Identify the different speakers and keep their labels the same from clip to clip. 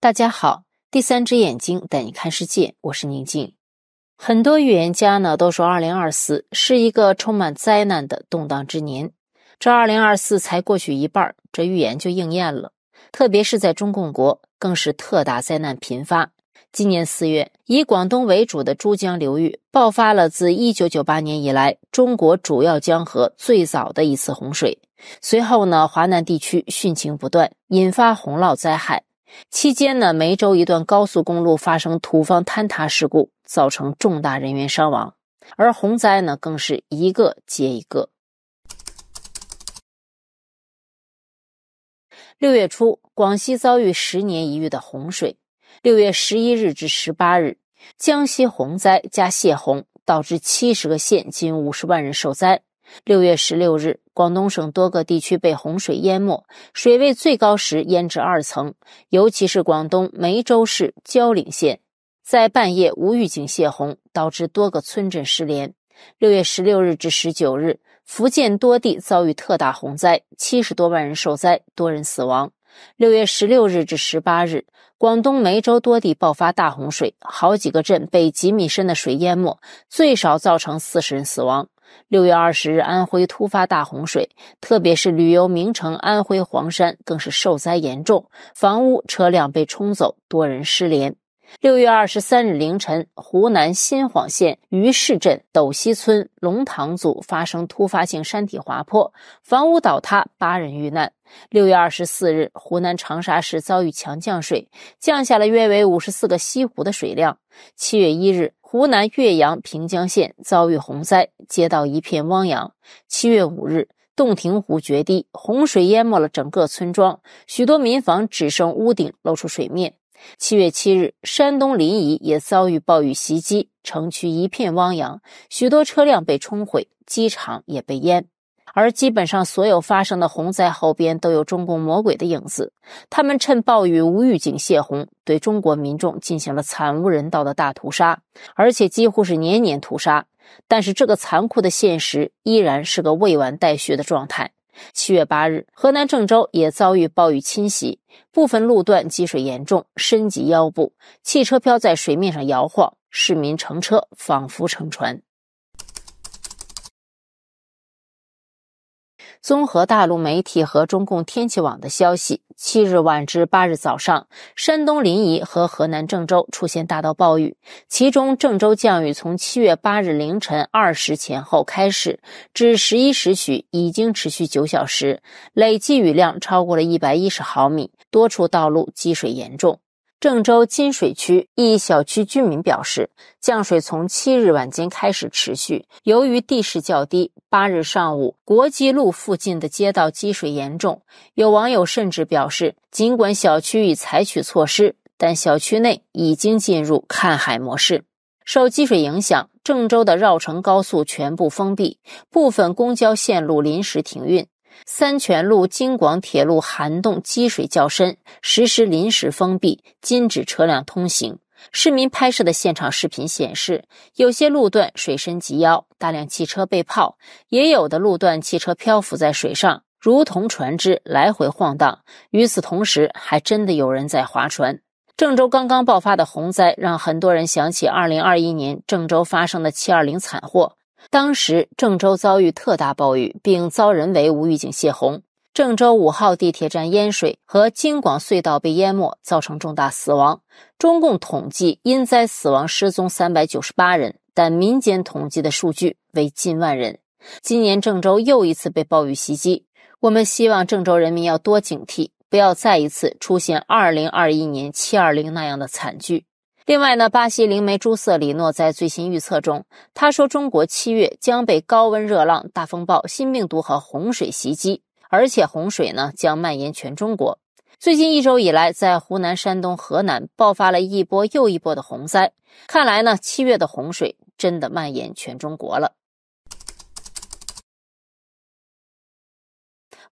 Speaker 1: 大家好，第三只眼睛带你看世界，我是宁静。很多预言家呢都说，二零二四是一个充满灾难的动荡之年。这二零二四才过去一半，这预言就应验了。特别是在中共国，更是特大灾难频发。今年四月，以广东为主的珠江流域爆发了自一九九八年以来中国主要江河最早的一次洪水。随后呢，华南地区汛情不断，引发洪涝灾害。期间呢，梅州一段高速公路发生土方坍塌事故，造成重大人员伤亡。而洪灾呢，更是一个接一个。六月初，广西遭遇十年一遇的洪水。六月十一日至十八日，江西洪灾加泄洪，导致七十个县近五十万人受灾。六月十六日，广东省多个地区被洪水淹没，水位最高时淹至二层，尤其是广东梅州市蕉岭县，在半夜无预警泄洪，导致多个村镇失联。六月十六日至十九日，福建多地遭遇特大洪灾，七十多万人受灾，多人死亡。六月十六日至十八日，广东梅州多地爆发大洪水，好几个镇被几米深的水淹没，最少造成四十人死亡。六月二十日，安徽突发大洪水，特别是旅游名城安徽黄山更是受灾严重，房屋、车辆被冲走，多人失联。六月二十三日凌晨，湖南新晃县余市镇斗溪村龙塘组发生突发性山体滑坡，房屋倒塌，八人遇难。六月二十四日，湖南长沙市遭遇强降水，降下了约为五十四个西湖的水量。七月一日。湖南岳阳平江县遭遇洪灾，街道一片汪洋。七月五日，洞庭湖决堤，洪水淹没了整个村庄，许多民房只剩屋顶露出水面。七月七日，山东临沂也遭遇暴雨袭击，城区一片汪洋，许多车辆被冲毁，机场也被淹。而基本上所有发生的洪灾后边都有中共魔鬼的影子，他们趁暴雨无预警泄洪，对中国民众进行了惨无人道的大屠杀，而且几乎是年年屠杀。但是这个残酷的现实依然是个未完待续的状态。七月八日，河南郑州也遭遇暴雨侵袭，部分路段积水严重，深及腰部，汽车漂在水面上摇晃，市民乘车仿佛乘船。综合大陆媒体和中共天气网的消息，七日晚至八日早上，山东临沂和河南郑州出现大到暴雨。其中，郑州降雨从七月八日凌晨二时前后开始，至十一时许已经持续九小时，累计雨量超过了一百一十毫米，多处道路积水严重。郑州金水区一小区居民表示，降水从七日晚间开始持续。由于地势较低，八日上午，国基路附近的街道积水严重。有网友甚至表示，尽管小区已采取措施，但小区内已经进入“看海”模式。受积水影响，郑州的绕城高速全部封闭，部分公交线路临时停运。三泉路京广铁路涵洞积水较深，实施临时封闭，禁止车辆通行。市民拍摄的现场视频显示，有些路段水深及腰，大量汽车被泡；也有的路段汽车漂浮在水上，如同船只来回晃荡。与此同时，还真的有人在划船。郑州刚刚爆发的洪灾，让很多人想起2021年郑州发生的7.20惨祸。当时郑州遭遇特大暴雨，并遭人为无预警泄洪，郑州五号地铁站淹水和京广隧道被淹没，造成重大死亡。中共统计因灾死亡失踪三百九十八人，但民间统计的数据为近万人。今年郑州又一次被暴雨袭击，我们希望郑州人民要多警惕，不要再一次出现二零二一年七二零那样的惨剧。另外呢，巴西灵媒朱瑟里诺在最新预测中，他说中国七月将被高温热浪、大风暴、新病毒和洪水袭击，而且洪水呢将蔓延全中国。最近一周以来，在湖南、山东、河南爆发了一波又一波的洪灾，看来呢，七月的洪水真的蔓延全中国了。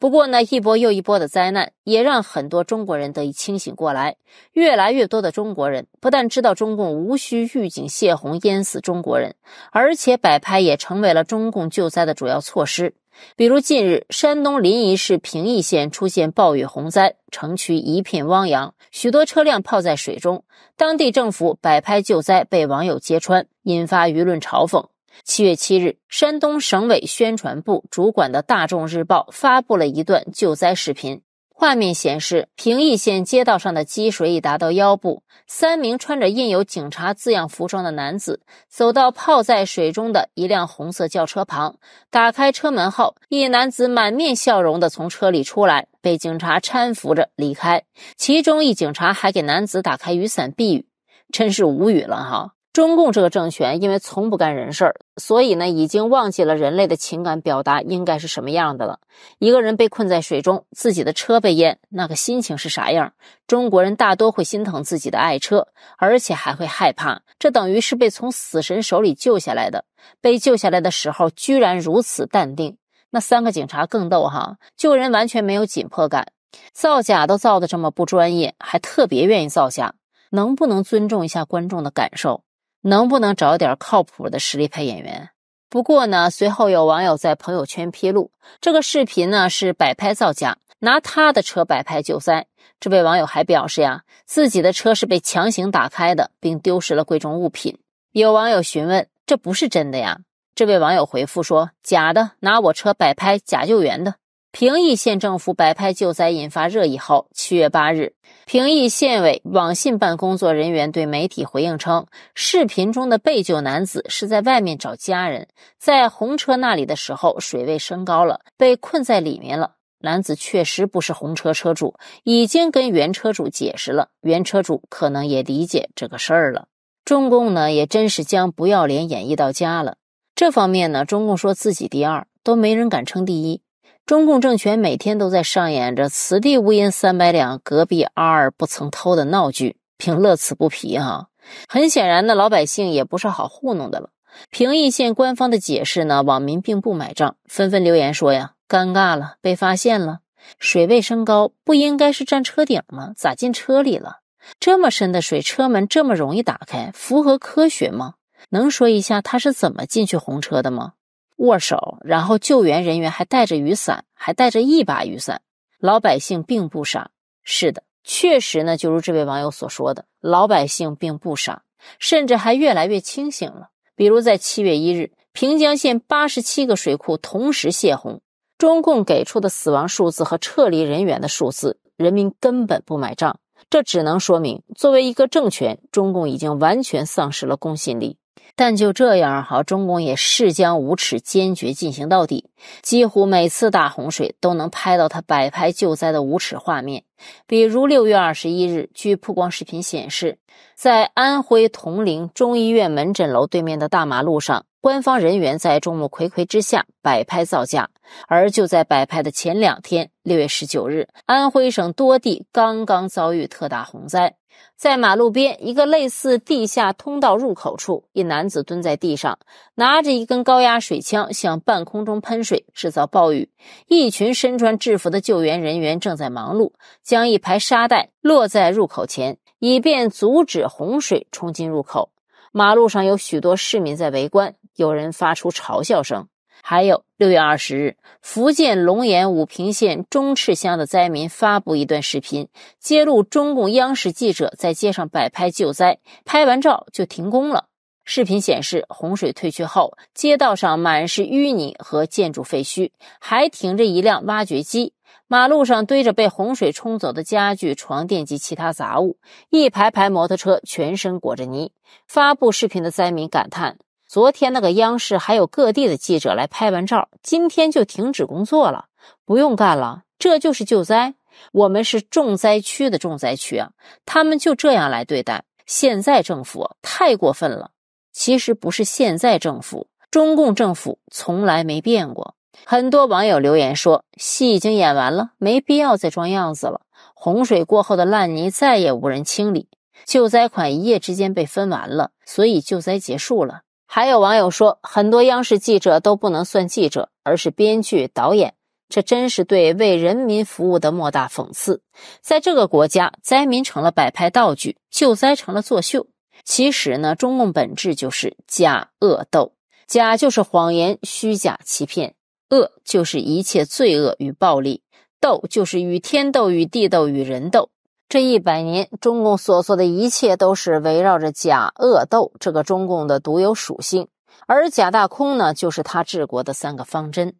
Speaker 1: 不过呢，一波又一波的灾难也让很多中国人得以清醒过来。越来越多的中国人不但知道中共无需预警泄洪淹死中国人，而且摆拍也成为了中共救灾的主要措施。比如近日，山东临沂市平邑县出现暴雨洪灾，城区一片汪洋，许多车辆泡在水中，当地政府摆拍救灾被网友揭穿，引发舆论嘲讽。七月七日，山东省委宣传部主管的《大众日报》发布了一段救灾视频。画面显示，平邑县街道上的积水已达到腰部。三名穿着印有“警察”字样服装的男子走到泡在水中的一辆红色轿车旁，打开车门后，一男子满面笑容地从车里出来，被警察搀扶着离开。其中一警察还给男子打开雨伞避雨，真是无语了哈。中共这个政权，因为从不干人事儿，所以呢，已经忘记了人类的情感表达应该是什么样的了。一个人被困在水中，自己的车被淹，那个心情是啥样？中国人大多会心疼自己的爱车，而且还会害怕。这等于是被从死神手里救下来的。被救下来的时候，居然如此淡定。那三个警察更逗哈，救人完全没有紧迫感，造假都造的这么不专业，还特别愿意造假，能不能尊重一下观众的感受？能不能找点靠谱的实力派演员？不过呢，随后有网友在朋友圈披露，这个视频呢是摆拍造假，拿他的车摆拍救灾。这位网友还表示呀，自己的车是被强行打开的，并丢失了贵重物品。有网友询问：“这不是真的呀？”这位网友回复说：“假的，拿我车摆拍假救援的。”平邑县政府摆拍救灾引发热议后，七月八日，平邑县委网信办工作人员对媒体回应称，视频中的被救男子是在外面找家人，在红车那里的时候水位升高了，被困在里面了。男子确实不是红车车主，已经跟原车主解释了，原车主可能也理解这个事儿了。中共呢，也真是将不要脸演绎到家了。这方面呢，中共说自己第二，都没人敢称第一。中共政权每天都在上演着“此地无银三百两，隔壁阿尔不曾偷”的闹剧，并乐此不疲哈。很显然，呢，老百姓也不是好糊弄的了。平邑县官方的解释呢，网民并不买账，纷纷留言说：“呀，尴尬了，被发现了。水位升高，不应该是站车顶吗？咋进车里了？这么深的水，车门这么容易打开，符合科学吗？能说一下他是怎么进去红车的吗？”握手，然后救援人员还带着雨伞，还带着一把雨伞。老百姓并不傻，是的，确实呢。就如这位网友所说的，老百姓并不傻，甚至还越来越清醒了。比如在七月一日，平江县八十七个水库同时泄洪，中共给出的死亡数字和撤离人员的数字，人民根本不买账。这只能说明，作为一个政权，中共已经完全丧失了公信力。但就这样好，中共也誓将无耻坚决进行到底。几乎每次大洪水都能拍到他摆拍救灾的无耻画面。比如六月二十一日，据曝光视频显示，在安徽铜陵中医院门诊楼对面的大马路上，官方人员在众目睽睽之下摆拍造假。而就在摆拍的前两天，六月十九日，安徽省多地刚刚遭遇特大洪灾。在马路边，一个类似地下通道入口处，一男子蹲在地上，拿着一根高压水枪向半空中喷水，制造暴雨。一群身穿制服的救援人员正在忙碌，将一排沙袋落在入口前，以便阻止洪水冲进入口。马路上有许多市民在围观，有人发出嘲笑声。还有六月二十日，福建龙岩武平县中赤乡的灾民发布一段视频，揭露中共央视记者在街上摆拍救灾，拍完照就停工了。视频显示，洪水退去后，街道上满是淤泥和建筑废墟，还停着一辆挖掘机，马路上堆着被洪水冲走的家具、床垫及其他杂物，一排排摩托车全身裹着泥。发布视频的灾民感叹。昨天那个央视还有各地的记者来拍完照，今天就停止工作了，不用干了。这就是救灾，我们是重灾区的重灾区啊！他们就这样来对待。现在政府太过分了。其实不是现在政府，中共政府从来没变过。很多网友留言说，戏已经演完了，没必要再装样子了。洪水过后的烂泥再也无人清理，救灾款一夜之间被分完了，所以救灾结束了。还有网友说，很多央视记者都不能算记者，而是编剧、导演。这真是对为人民服务的莫大讽刺。在这个国家，灾民成了摆拍道具，救灾成了作秀。其实呢，中共本质就是假恶斗。假就是谎言、虚假、欺骗；恶就是一切罪恶与暴力；斗就是与天斗、与地斗、与人斗。这一百年，中共所做的一切都是围绕着“假恶斗”这个中共的独有属性，而“假大空”呢，就是他治国的三个方针。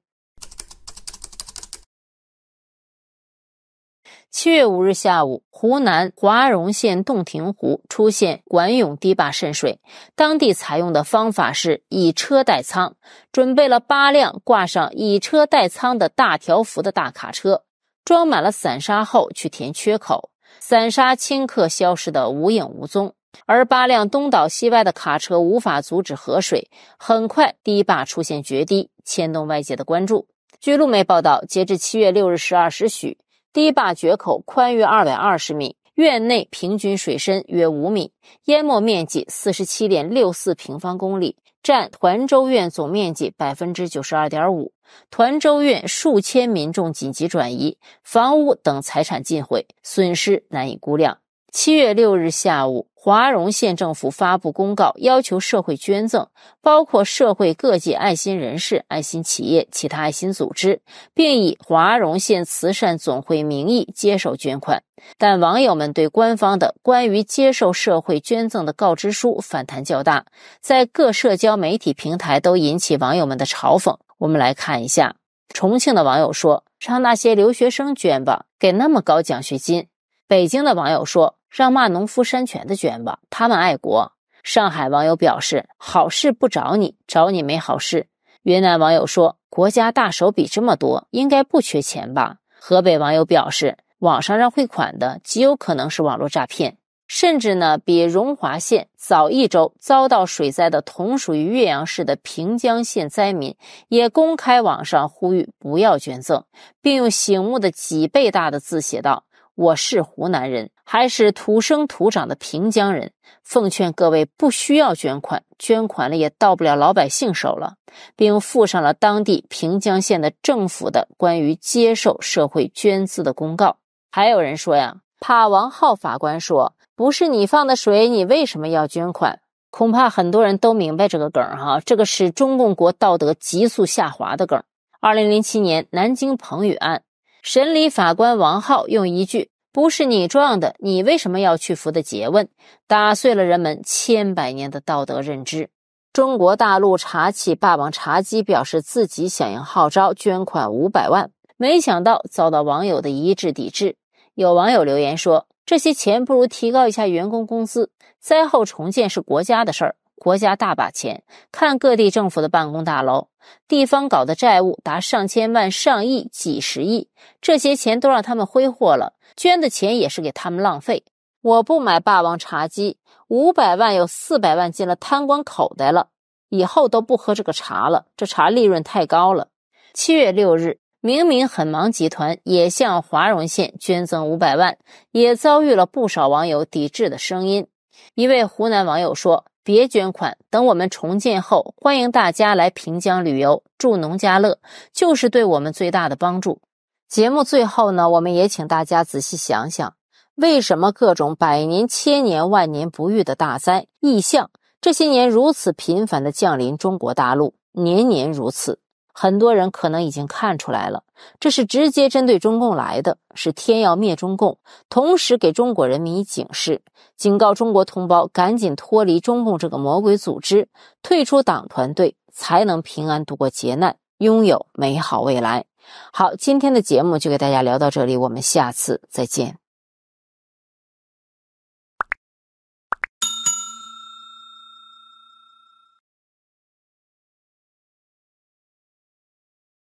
Speaker 1: 七月五日下午，湖南华容县洞庭湖出现管涌堤坝渗水，当地采用的方法是以车代仓，准备了八辆挂上“以车代仓”的大条幅的大卡车，装满了散沙后去填缺口。散沙顷刻消失得无影无踪，而八辆东倒西歪的卡车无法阻止河水。很快，堤坝出现决堤，牵动外界的关注。据路媒报道，截至七月六日十二时许，堤坝决口宽约二百二十米，院内平均水深约五米，淹没面积四十七点六四平方公里，占团州院总面积百分之九十二点五。团州院数千民众紧急转移，房屋等财产尽毁，损失难以估量。七月六日下午，华容县政府发布公告，要求社会捐赠，包括社会各界爱心人士、爱心企业、其他爱心组织，并以华容县慈善总会名义接受捐款。但网友们对官方的关于接受社会捐赠的告知书反弹较大，在各社交媒体平台都引起网友们的嘲讽。我们来看一下，重庆的网友说，让那些留学生捐吧，给那么高奖学金。北京的网友说，让骂农夫山泉的捐吧，他们爱国。上海网友表示，好事不找你，找你没好事。云南网友说，国家大手笔这么多，应该不缺钱吧。河北网友表示，网上让汇款的，极有可能是网络诈骗。甚至呢，比荣华县早一周遭到水灾的同属于岳阳市的平江县灾民，也公开网上呼吁不要捐赠，并用醒目的几倍大的字写道：“我是湖南人，还是土生土长的平江人，奉劝各位不需要捐款，捐款了也到不了老百姓手了。”并附上了当地平江县的政府的关于接受社会捐资的公告。还有人说呀。怕王浩法官说：“不是你放的水，你为什么要捐款？”恐怕很多人都明白这个梗哈，这个是中共国道德急速下滑的梗。二零零七年南京彭宇案，审理法官王浩用一句“不是你撞的，你为什么要去扶”的诘问，打碎了人们千百年的道德认知。中国大陆茶企霸王茶姬表示自己响应号召捐款五百万，没想到遭到网友的一致抵制。有网友留言说：“这些钱不如提高一下员工工资。灾后重建是国家的事儿，国家大把钱。看各地政府的办公大楼，地方搞的债务达上千万、上亿、几十亿，这些钱都让他们挥霍了。捐的钱也是给他们浪费。我不买霸王茶姬，五百万有四百万进了贪官口袋了，以后都不喝这个茶了。这茶利润太高了。”七月六日。明明很忙，集团也向华容县捐赠五百万，也遭遇了不少网友抵制的声音。一位湖南网友说：“别捐款，等我们重建后，欢迎大家来平江旅游，住农家乐，就是对我们最大的帮助。”节目最后呢，我们也请大家仔细想想，为什么各种百年、千年、万年不遇的大灾异象这些年如此频繁的降临中国大陆，年年如此？很多人可能已经看出来了，这是直接针对中共来的，是天要灭中共，同时给中国人民以警示，警告中国同胞赶紧脱离中共这个魔鬼组织，退出党团队，才能平安度过劫难，拥有美好未来。好，今天的节目就给大家聊到这里，我们下次再见。